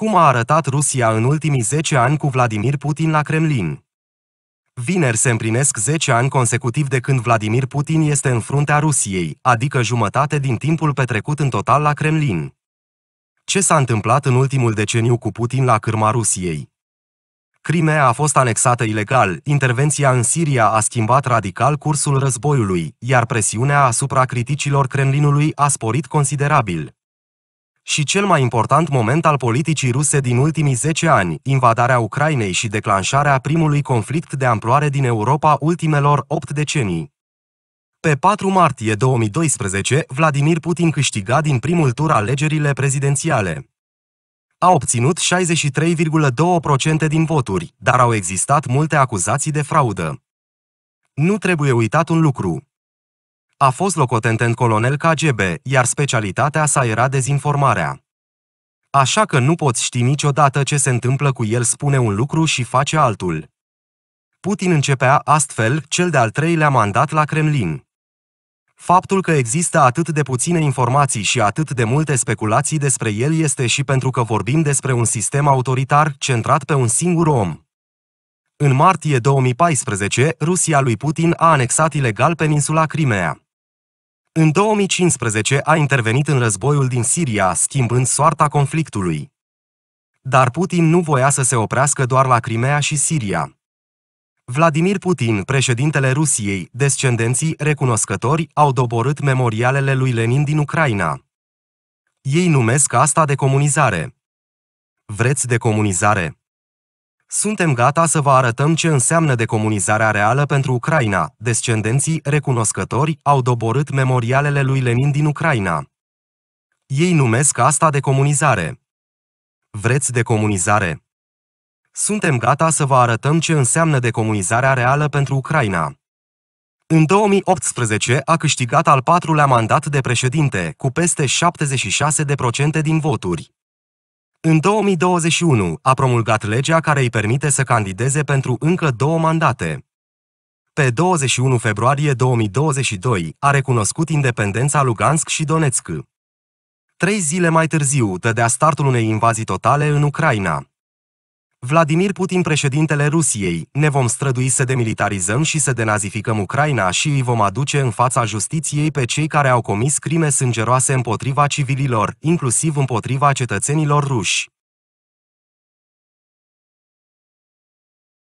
Cum a arătat Rusia în ultimii 10 ani cu Vladimir Putin la Kremlin? Vineri se împlinesc 10 ani consecutiv de când Vladimir Putin este în fruntea Rusiei, adică jumătate din timpul petrecut în total la Kremlin. Ce s-a întâmplat în ultimul deceniu cu Putin la cârma Rusiei? Crimea a fost anexată ilegal, intervenția în Siria a schimbat radical cursul războiului, iar presiunea asupra criticilor Kremlinului a sporit considerabil și cel mai important moment al politicii ruse din ultimii 10 ani, invadarea Ucrainei și declanșarea primului conflict de amploare din Europa ultimelor 8 decenii. Pe 4 martie 2012, Vladimir Putin câștiga din primul tur alegerile prezidențiale. A obținut 63,2% din voturi, dar au existat multe acuzații de fraudă. Nu trebuie uitat un lucru. A fost locotenent colonel KGB, iar specialitatea sa era dezinformarea. Așa că nu poți ști niciodată ce se întâmplă cu el spune un lucru și face altul. Putin începea astfel cel de-al treilea mandat la Kremlin. Faptul că există atât de puține informații și atât de multe speculații despre el este și pentru că vorbim despre un sistem autoritar centrat pe un singur om. În martie 2014, Rusia lui Putin a anexat ilegal peninsula Crimea. În 2015 a intervenit în războiul din Siria, schimbând soarta conflictului. Dar Putin nu voia să se oprească doar la Crimea și Siria. Vladimir Putin, președintele Rusiei, descendenții recunoscători au doborât memorialele lui Lenin din Ucraina. Ei numesc asta decomunizare. Vreți decomunizare? Suntem gata să vă arătăm ce înseamnă decomunizarea reală pentru Ucraina. Descendenții recunoscători au doborât memorialele lui Lenin din Ucraina. Ei numesc asta decomunizare. Vreți decomunizare? Suntem gata să vă arătăm ce înseamnă decomunizarea reală pentru Ucraina. În 2018 a câștigat al patrulea mandat de președinte, cu peste 76% din voturi. În 2021 a promulgat legea care îi permite să candideze pentru încă două mandate. Pe 21 februarie 2022 a recunoscut independența Lugansk și Donetsk. Trei zile mai târziu dădea startul unei invazii totale în Ucraina. Vladimir Putin, președintele Rusiei, ne vom strădui să demilitarizăm și să denazificăm Ucraina și îi vom aduce în fața justiției pe cei care au comis crime sângeroase împotriva civililor, inclusiv împotriva cetățenilor ruși.